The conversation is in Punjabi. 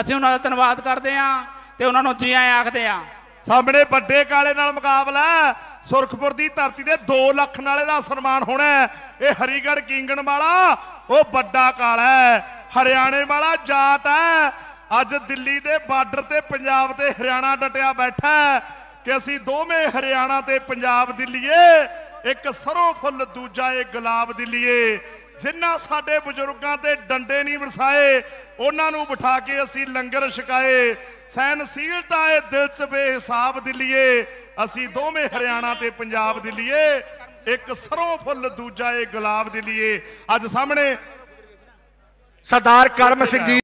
ਅਸੀਂ ਉਹਨਾਂ ਦਾ ਧੰਨਵਾਦ ਕਰਦੇ ਆਂ ਤੇ ਉਹਨਾਂ ਨੂੰ ਜੀ ਆਇਆਂ ਆਖਦੇ ਆਂ ਸਾਹਮਣੇ ਵੱਡੇ ਕਾਲੇ ਨਾਲ ਮੁਕਾਬਲਾ ਸੁਰਖਪੁਰ ਦੀ ਧਰਤੀ ਦੇ 2 ਲੱਖ ਨਾਲੇ ਦਾ ਸਨਮਾਨ ਹੋਣਾ ਹੈ ਇਹ ਹਰੀਗੜ ਕਿੰਗਣ ਵਾਲਾ ਉਹ ਵੱਡਾ ਕਾਲਾ ਹਰਿਆਣੇ ਵਾਲਾ ਜਾਤ ਹੈ ਅੱਜ ਦਿੱਲੀ ਦੇ ਬਾਰਡਰ ਤੇ ਪੰਜਾਬ ਤੇ ਹਰਿਆਣਾ ਡਟਿਆ ਬੈਠਾ ਕਿ ਅਸੀਂ ਦੋਵੇਂ ਹਰਿਆਣਾ ਤੇ ਪੰਜਾਬ ਦਿੱਲੀਏ ਇੱਕ ਸਰੋਂ ਫੁੱਲ ਦੂਜਾ ਇਹ ਗੁਲਾਬ ਦਿੱਲੀਏ ਜਿੰਨਾ ਸਾਡੇ ਬਜ਼ੁਰਗਾਂ ਤੇ ਡੰਡ ਨਹੀਂ ਵਰਸਾਏ ਉਹਨਾਂ ਨੂੰ ਬਿਠਾ ਕੇ ਅਸੀਂ ਲੰਗਰ ਛਕਾਏ ਸਹਿਨਸ਼ੀਲਤਾ ਹੈ ਦਿਲ 'ਚ ਬੇਹਿਸਾਬ ਦਿੱਲੀਏ ਅਸੀਂ ਦੋਵੇਂ ਹਰਿਆਣਾ ਤੇ ਪੰਜਾਬ ਦਿੱਲੀਏ ਇੱਕ ਸਰੋਂ ਫੁੱਲ ਦੂਜਾ ਇਹ ਗੁਲਾਬ ਦਿੱਲੀਏ ਅੱਜ ਸਾਹਮਣੇ ਸਰਦਾਰ ਕਰਮ ਸਿੰਘ ਜੀ